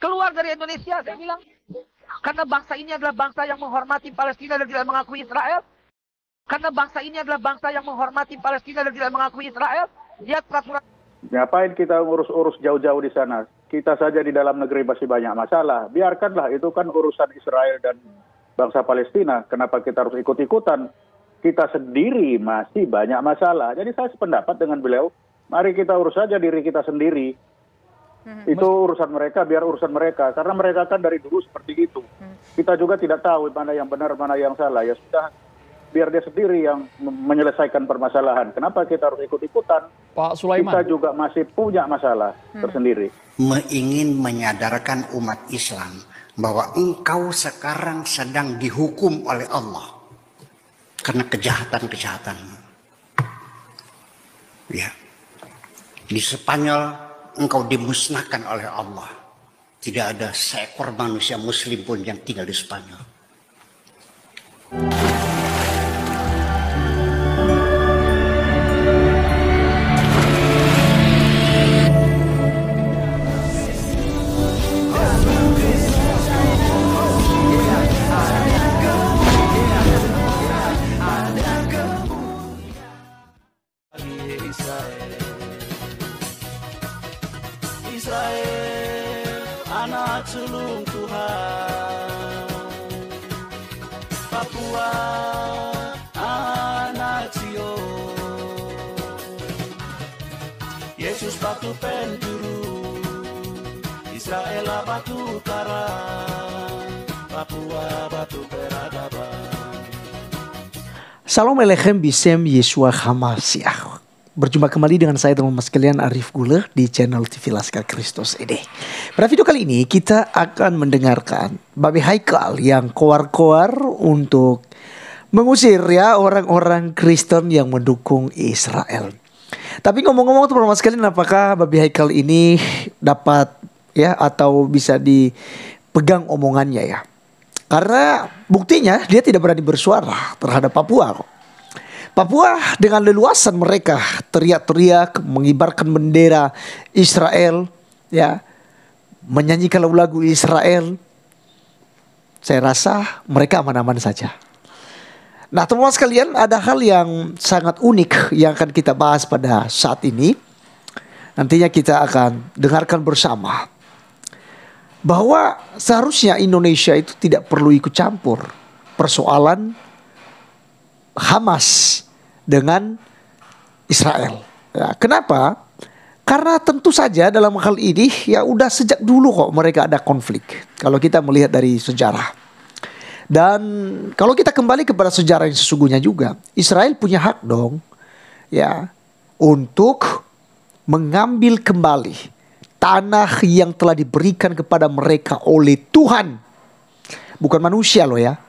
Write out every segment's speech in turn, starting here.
Keluar dari Indonesia, saya bilang. Karena bangsa ini adalah bangsa yang menghormati Palestina dan tidak mengakui Israel. Karena bangsa ini adalah bangsa yang menghormati Palestina dan tidak mengakui Israel. dia peraturan. Ngapain kita urus-urus jauh-jauh di sana? Kita saja di dalam negeri masih banyak masalah. Biarkanlah, itu kan urusan Israel dan bangsa Palestina. Kenapa kita harus ikut-ikutan? Kita sendiri masih banyak masalah. Jadi saya sependapat dengan beliau, mari kita urus saja diri kita sendiri Hmm. itu urusan mereka biar urusan mereka karena mereka kan dari dulu seperti itu hmm. kita juga tidak tahu mana yang benar mana yang salah ya sudah biar dia sendiri yang menyelesaikan permasalahan kenapa kita harus ikut ikutan Pak Sulaiman kita juga masih punya masalah hmm. tersendiri ingin menyadarkan umat Islam bahwa engkau sekarang sedang dihukum oleh Allah karena kejahatan-kejahatan ya di Spanyol engkau dimusnahkan oleh Allah. Tidak ada seekor manusia muslim pun yang tinggal di Spanyol. Israel batu karang, Papua batu peradaban. Salam Salam Bisem Yeshua Hamasiah. Berjumpa kembali dengan saya teman-teman sekalian Arif Gule di channel TV Laskar Kristus ini. Pada video kali ini kita akan mendengarkan Salam Haikal yang koar-koar untuk mengusir ya orang-orang Kristen yang mendukung Israel. Tapi ngomong-ngomong teman-teman sekalian apakah Babi Haikal ini dapat ya atau bisa dipegang omongannya ya. Karena buktinya dia tidak berani bersuara terhadap Papua Papua dengan leluasan mereka teriak-teriak mengibarkan bendera Israel ya menyanyikan lagu-lagu Israel saya rasa mereka aman-aman saja. Nah, teman-teman sekalian, ada hal yang sangat unik yang akan kita bahas pada saat ini. Nantinya kita akan dengarkan bersama bahwa seharusnya Indonesia itu tidak perlu ikut campur persoalan Hamas dengan Israel. Ya, kenapa? Karena tentu saja dalam hal ini ya udah sejak dulu kok mereka ada konflik. Kalau kita melihat dari sejarah. Dan kalau kita kembali kepada sejarah yang sesungguhnya juga, Israel punya hak dong ya untuk mengambil kembali tanah yang telah diberikan kepada mereka oleh Tuhan. Bukan manusia loh ya.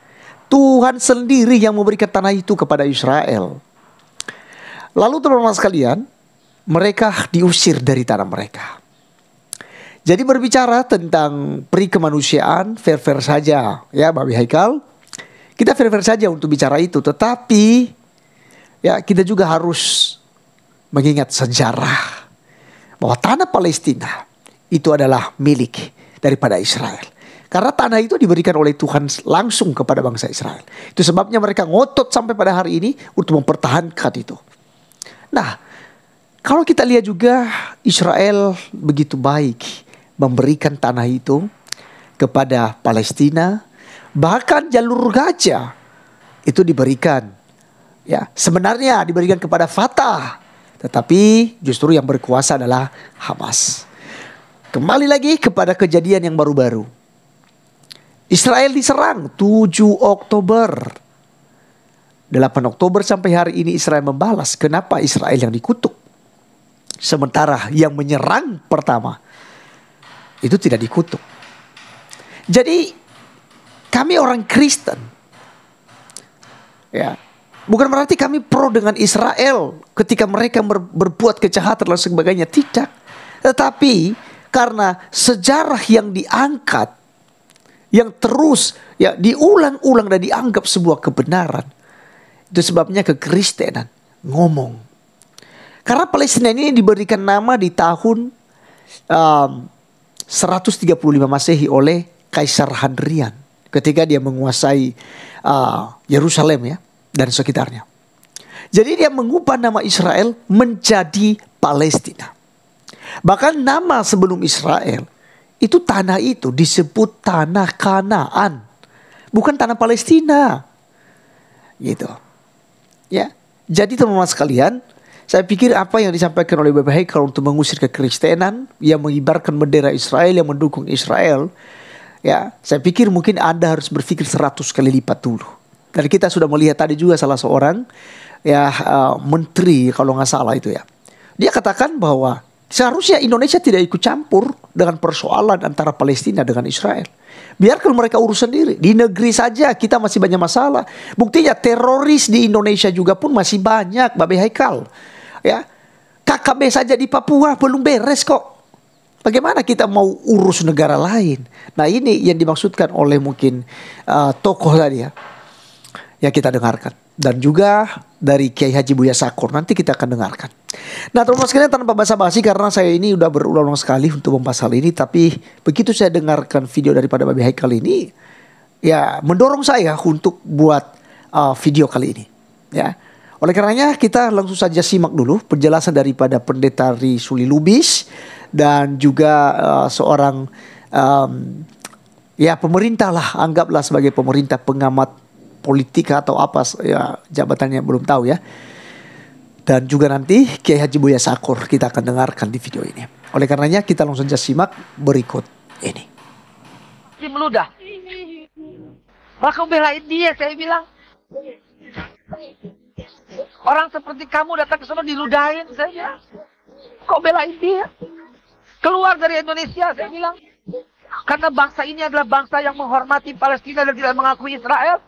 Tuhan sendiri yang memberikan tanah itu kepada Israel. Lalu teman-teman sekalian, mereka diusir dari tanah mereka. Jadi berbicara tentang peri kemanusiaan, fair-fair saja ya Babi Haikal. Kita fair-fair saja untuk bicara itu, tetapi ya kita juga harus mengingat sejarah bahwa tanah Palestina itu adalah milik daripada Israel. Karena tanah itu diberikan oleh Tuhan langsung kepada bangsa Israel. Itu sebabnya mereka ngotot sampai pada hari ini untuk mempertahankan itu. Nah, kalau kita lihat juga Israel begitu baik memberikan tanah itu kepada Palestina, bahkan jalur gajah itu diberikan. Ya, sebenarnya diberikan kepada Fatah tetapi justru yang berkuasa adalah Hamas. Kembali lagi kepada kejadian yang baru-baru. Israel diserang 7 Oktober. 8 Oktober sampai hari ini Israel membalas. Kenapa Israel yang dikutuk? Sementara yang menyerang pertama itu tidak dikutuk. Jadi kami orang Kristen. Ya, Bukan berarti kami pro dengan Israel ketika mereka ber, berbuat kejahatan dan sebagainya. Tidak. Tetapi karena sejarah yang diangkat, yang terus ya diulang-ulang dan dianggap sebuah kebenaran. Itu sebabnya kekristenan ngomong. Karena Palestina ini diberikan nama di tahun um, ehm, 135 Masehi oleh Kaisar Hadrian ketika dia menguasai uh, Yerusalem ya dan sekitarnya. Jadi dia mengubah nama Israel menjadi Palestina. Bahkan nama sebelum Israel itu tanah itu disebut tanah Kanaan, bukan tanah Palestina. Gitu. Ya. Jadi teman-teman sekalian, saya pikir apa yang disampaikan oleh Bapak Haikal untuk mengusir kekristenan yang mengibarkan bendera Israel yang mendukung Israel, ya, saya pikir mungkin Anda harus berpikir 100 kali lipat dulu dan kita sudah melihat tadi juga salah seorang ya uh, menteri kalau nggak salah itu ya. Dia katakan bahwa seharusnya Indonesia tidak ikut campur dengan persoalan antara Palestina dengan Israel. Biarkan mereka urus sendiri. Di negeri saja kita masih banyak masalah. Buktinya teroris di Indonesia juga pun masih banyak, Babe Haikal. Ya. KKB saja di Papua belum beres kok. Bagaimana kita mau urus negara lain? Nah ini yang dimaksudkan oleh mungkin uh, tokoh tadi ya ya kita dengarkan dan juga dari Kiai Haji Buya Sakur nanti kita akan dengarkan. Nah teman sekalian tanpa basa-basi karena saya ini udah berulang-ulang sekali untuk membahas hal ini tapi begitu saya dengarkan video daripada Babi Haikal ini ya mendorong saya untuk buat uh, video kali ini ya. Oleh karenanya kita langsung saja simak dulu penjelasan daripada Pendeta Ri Suli Lubis dan juga uh, seorang um, ya pemerintah lah anggaplah sebagai pemerintah pengamat Politika atau apa ya jabatannya belum tahu ya. Dan juga nanti Kiai Haji Buya Sakur kita akan dengarkan di video ini. Oleh karenanya kita langsung saja simak berikut ini. Si meludah. Malah kau belain dia, saya bilang. Orang seperti kamu datang ke sana diludahin, saya Kok belain dia? Keluar dari Indonesia, saya bilang. Karena bangsa ini adalah bangsa yang menghormati Palestina dan tidak mengakui Israel.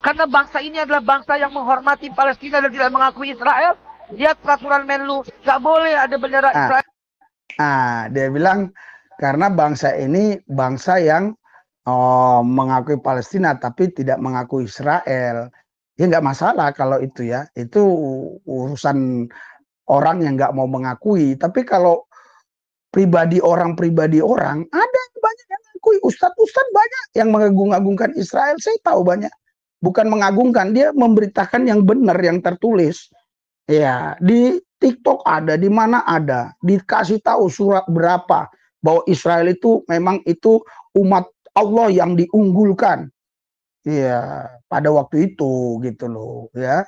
Karena bangsa ini adalah bangsa yang menghormati Palestina dan tidak mengakui Israel. Lihat peraturan Menlu, nggak boleh ada bendera ah, Israel. Ah, dia bilang karena bangsa ini bangsa yang oh, mengakui Palestina tapi tidak mengakui Israel. Ya nggak masalah kalau itu ya, itu urusan orang yang nggak mau mengakui. Tapi kalau pribadi orang pribadi orang, ada banyak yang mengakui. Ustadz-ustadz banyak yang mengagung-agungkan Israel. Saya tahu banyak bukan mengagungkan, dia memberitakan yang benar yang tertulis. Ya, di TikTok ada, di mana ada, dikasih tahu surat berapa bahwa Israel itu memang itu umat Allah yang diunggulkan. Ya, pada waktu itu gitu loh, ya.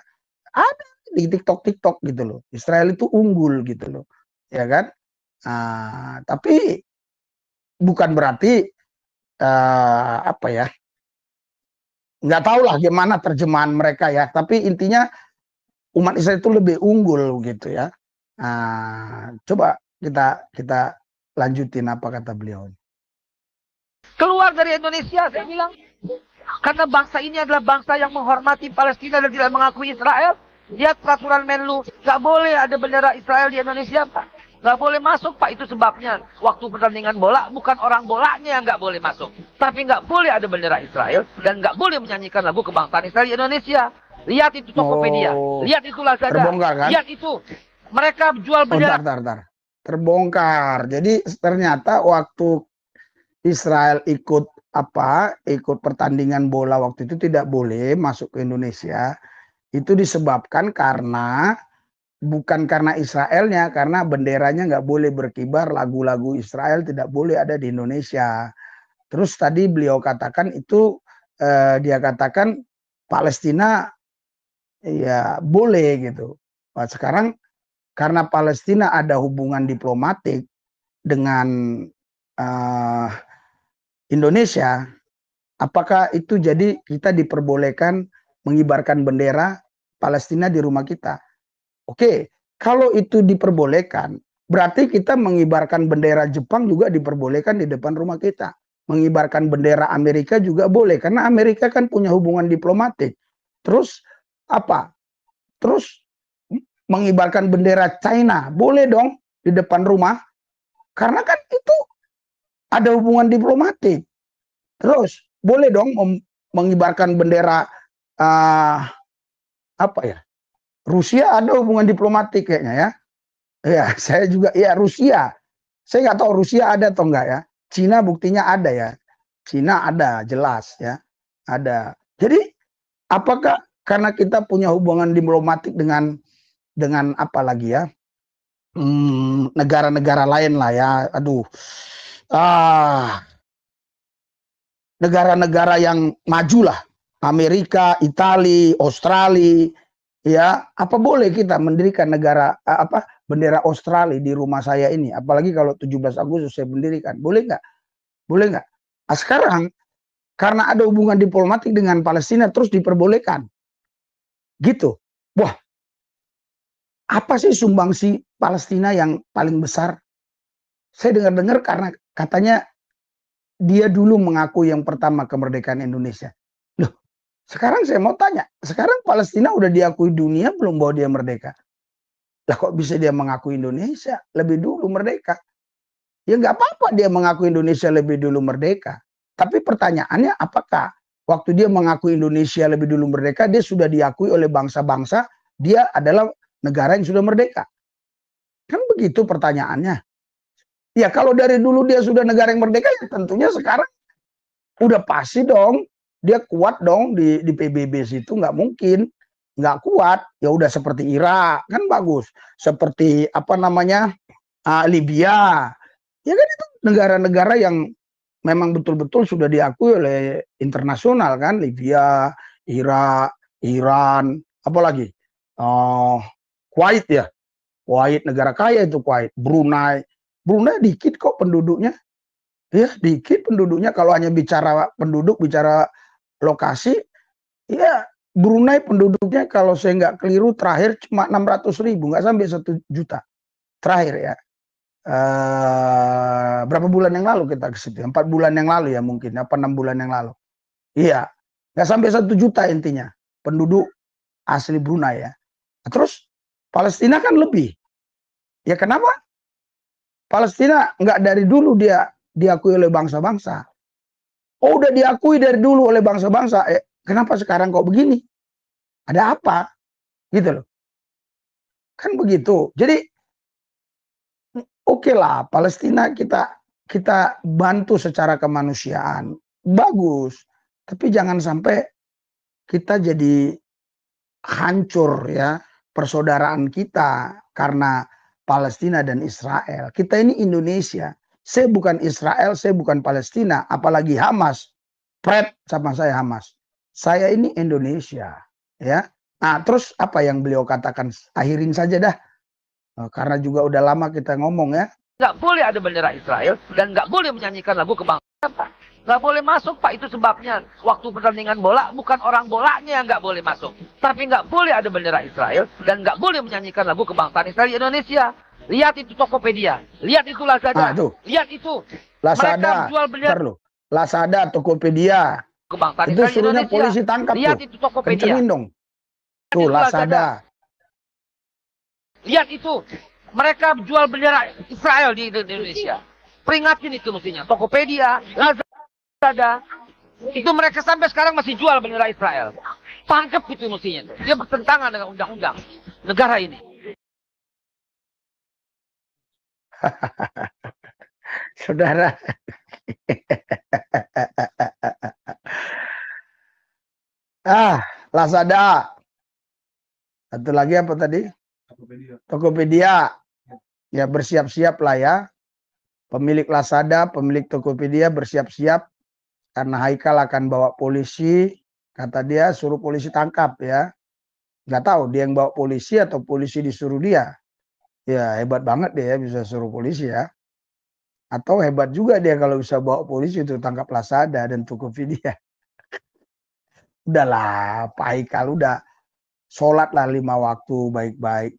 Ada di TikTok TikTok gitu loh. Israel itu unggul gitu loh. Ya kan? Nah, tapi bukan berarti uh, apa ya? nggak tahu lah gimana terjemahan mereka ya tapi intinya umat Islam itu lebih unggul gitu ya nah, coba kita kita lanjutin apa kata beliau keluar dari Indonesia saya bilang karena bangsa ini adalah bangsa yang menghormati Palestina dan tidak mengakui Israel lihat peraturan Menlu nggak boleh ada bendera Israel di Indonesia pak Nggak boleh masuk, Pak. Itu sebabnya waktu pertandingan bola, bukan orang bolanya yang nggak boleh masuk. Tapi nggak boleh ada bendera Israel, dan nggak boleh menyanyikan lagu kebangsaan Israel di Indonesia. Lihat itu Tokopedia, oh, lihat itu Lazada, kan? lihat itu. Mereka jual oh, bendera. Oh, tar, tar, tar. Terbongkar. Jadi ternyata waktu Israel ikut apa ikut pertandingan bola waktu itu tidak boleh masuk ke Indonesia itu disebabkan karena bukan karena Israelnya, karena benderanya nggak boleh berkibar, lagu-lagu Israel tidak boleh ada di Indonesia. Terus tadi beliau katakan itu eh, dia katakan Palestina ya boleh gitu. Nah, sekarang karena Palestina ada hubungan diplomatik dengan eh, Indonesia, apakah itu jadi kita diperbolehkan mengibarkan bendera Palestina di rumah kita? Oke, kalau itu diperbolehkan, berarti kita mengibarkan bendera Jepang juga diperbolehkan di depan rumah kita. Mengibarkan bendera Amerika juga boleh karena Amerika kan punya hubungan diplomatik. Terus apa? Terus mengibarkan bendera China boleh dong di depan rumah karena kan itu ada hubungan diplomatik. Terus boleh dong mengibarkan bendera uh, apa ya? Rusia ada hubungan diplomatik kayaknya ya. Ya, saya juga ya Rusia. Saya nggak tahu Rusia ada atau enggak ya. Cina buktinya ada ya. Cina ada jelas ya. Ada. Jadi apakah karena kita punya hubungan diplomatik dengan dengan apa lagi ya? Hmm, negara-negara hmm, lain lah ya. Aduh. Ah. Negara-negara yang maju lah. Amerika, Italia, Australia, ya apa boleh kita mendirikan negara eh, apa bendera Australia di rumah saya ini apalagi kalau 17 Agustus saya mendirikan boleh nggak boleh nggak nah, sekarang karena ada hubungan diplomatik dengan Palestina terus diperbolehkan gitu wah apa sih sumbangsi Palestina yang paling besar saya dengar-dengar karena katanya dia dulu mengaku yang pertama kemerdekaan Indonesia sekarang saya mau tanya, sekarang Palestina udah diakui dunia belum bahwa dia merdeka? Lah kok bisa dia mengaku Indonesia lebih dulu merdeka? Ya nggak apa-apa dia mengaku Indonesia lebih dulu merdeka. Tapi pertanyaannya apakah waktu dia mengaku Indonesia lebih dulu merdeka, dia sudah diakui oleh bangsa-bangsa, dia adalah negara yang sudah merdeka? Kan begitu pertanyaannya. Ya kalau dari dulu dia sudah negara yang merdeka, ya tentunya sekarang udah pasti dong dia kuat dong di di PBB situ nggak mungkin nggak kuat ya udah seperti Irak kan bagus seperti apa namanya uh, Libya ya kan itu negara-negara yang memang betul-betul sudah diakui oleh internasional kan Libya Irak Iran apalagi uh, Kuwait ya Kuwait negara kaya itu Kuwait Brunei Brunei dikit kok penduduknya ya dikit penduduknya kalau hanya bicara penduduk bicara lokasi, ya Brunei penduduknya kalau saya nggak keliru terakhir cuma 600 ribu, nggak sampai satu juta. Terakhir ya. Uh, berapa bulan yang lalu kita ke Empat bulan yang lalu ya mungkin, apa enam bulan yang lalu. Iya, nggak sampai satu juta intinya penduduk asli Brunei ya. Terus Palestina kan lebih. Ya kenapa? Palestina nggak dari dulu dia diakui oleh bangsa-bangsa. Oh udah diakui dari dulu oleh bangsa-bangsa. Eh, kenapa sekarang kok begini? Ada apa? Gitu loh. Kan begitu. Jadi oke okay lah Palestina kita kita bantu secara kemanusiaan. Bagus. Tapi jangan sampai kita jadi hancur ya persaudaraan kita karena Palestina dan Israel. Kita ini Indonesia. Saya bukan Israel, saya bukan Palestina, apalagi Hamas. Pret sama saya Hamas. Saya ini Indonesia, ya. Nah, terus apa yang beliau katakan? Akhirin saja dah. Eh, karena juga udah lama kita ngomong ya. Gak boleh ada bendera Israel dan gak boleh menyanyikan lagu kebangsaan, Pak. Nggak boleh masuk, Pak. Itu sebabnya waktu pertandingan bola bukan orang bolanya yang nggak boleh masuk. Tapi gak boleh ada bendera Israel dan gak boleh menyanyikan lagu kebangsaan Israel di Indonesia lihat itu Tokopedia, lihat itu Lazada, ah, tuh. lihat itu Lazada, Mereka jual perlu. Lazada, Tokopedia. Kebangsaan itu suruhnya polisi tangkap lihat tuh. itu Tokopedia. Kencengin dong. Tuh Lazada. Lihat itu. Mereka jual bendera Israel di Indonesia. Peringatin itu mestinya. Tokopedia, Lazada. Itu mereka sampai sekarang masih jual bendera Israel. Tangkap itu mestinya. Dia bertentangan dengan undang-undang negara ini. Saudara. ah, Lazada. Satu lagi apa tadi? Tokopedia. Tokopedia. Ya bersiap-siap lah ya. Pemilik Lazada, pemilik Tokopedia bersiap-siap karena Haikal akan bawa polisi. Kata dia suruh polisi tangkap ya. Gak tahu dia yang bawa polisi atau polisi disuruh dia. Ya hebat banget dia ya, bisa suruh polisi ya. Atau hebat juga dia kalau bisa bawa polisi itu tangkap Lasada dan Tokopedia. Udahlah, Pak Haikal udah sholat lah lima waktu baik-baik,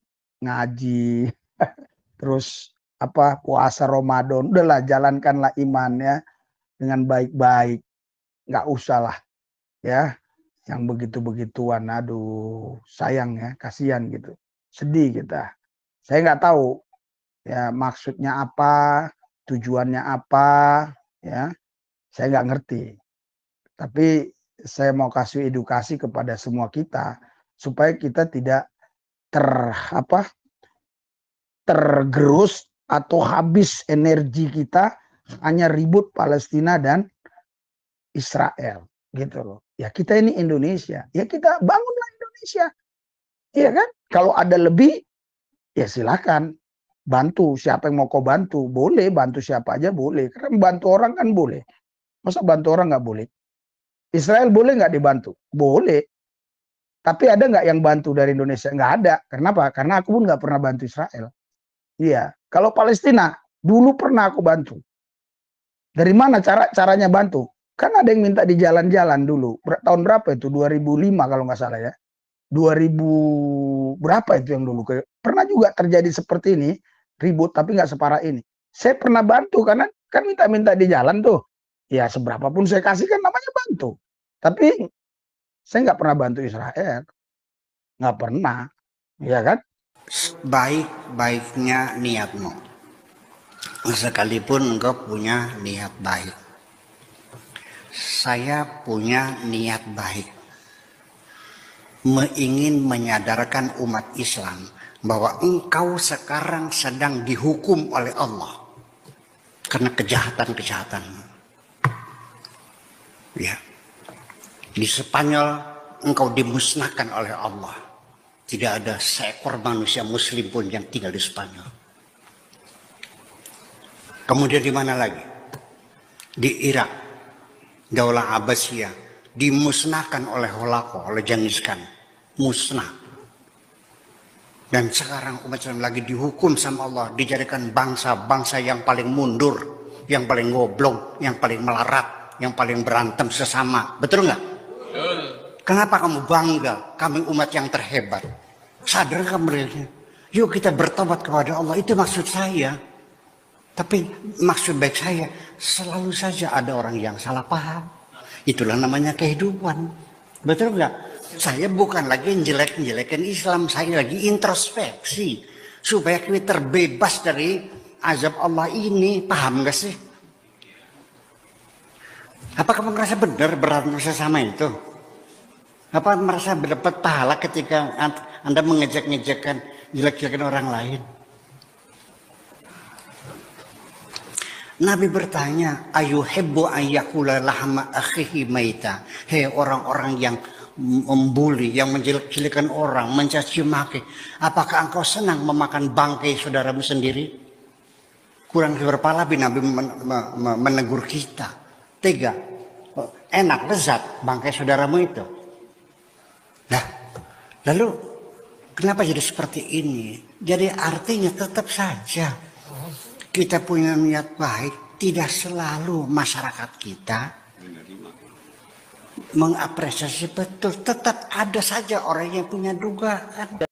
ngaji, terus apa puasa Ramadan, udahlah jalankanlah imannya dengan baik-baik, nggak usah lah, ya yang begitu-begituan, aduh sayang ya, kasihan gitu, sedih kita. Saya nggak tahu ya maksudnya apa, tujuannya apa, ya saya nggak ngerti. Tapi saya mau kasih edukasi kepada semua kita supaya kita tidak ter apa tergerus atau habis energi kita hanya ribut Palestina dan Israel gitu loh. Ya kita ini Indonesia, ya kita bangunlah Indonesia. Iya kan? Kalau ada lebih ya silakan bantu siapa yang mau kau bantu boleh bantu siapa aja boleh karena bantu orang kan boleh masa bantu orang nggak boleh Israel boleh nggak dibantu boleh tapi ada nggak yang bantu dari Indonesia nggak ada kenapa karena aku pun nggak pernah bantu Israel iya kalau Palestina dulu pernah aku bantu dari mana cara caranya bantu kan ada yang minta di jalan-jalan dulu tahun berapa itu 2005 kalau nggak salah ya 2000 berapa itu yang dulu ke pernah juga terjadi seperti ini, ribut tapi nggak separah ini. Saya pernah bantu karena kan minta-minta di jalan tuh. Ya seberapa pun saya kasih kan namanya bantu. Tapi saya nggak pernah bantu Israel. Nggak pernah. Ya kan? Baik-baiknya niatmu. Sekalipun engkau punya niat baik. Saya punya niat baik. ingin menyadarkan umat Islam bahwa engkau sekarang sedang dihukum oleh Allah karena kejahatan-kejahatanmu. Ya. Di Spanyol engkau dimusnahkan oleh Allah. Tidak ada seekor manusia muslim pun yang tinggal di Spanyol. Kemudian di mana lagi? Di Irak. Daulah Abbasiyah dimusnahkan oleh Holako, oleh Jangiskan. Musnah dan sekarang umat Islam lagi dihukum sama Allah, dijadikan bangsa-bangsa yang paling mundur, yang paling goblok, yang paling melarat, yang paling berantem sesama. Betul nggak? Kenapa kamu bangga? Kami umat yang terhebat. Sadar kamu Yuk kita bertobat kepada Allah. Itu maksud saya. Tapi maksud baik saya, selalu saja ada orang yang salah paham. Itulah namanya kehidupan. Betul nggak? saya bukan lagi jelek-jelekan Islam, saya lagi introspeksi supaya kita terbebas dari azab Allah ini. Paham gak sih? Apa kamu merasa benar berantem sesama itu? Apa merasa mendapat pahala ketika Anda mengejek ngejekkan jelek-jelekan orang lain? Nabi bertanya, ayuhibbu ayyakula lahma akhihi maita. Hei orang-orang yang membuli, yang menjelek-jelekan orang, mencaci maki. Apakah engkau senang memakan bangkai saudaramu sendiri? Kurang berpalabi Nabi menegur kita. tega oh, enak, lezat bangkai saudaramu itu. Nah, lalu kenapa jadi seperti ini? Jadi artinya tetap saja kita punya niat baik, tidak selalu masyarakat kita mengapresiasi betul tetap ada saja orang yang punya dugaan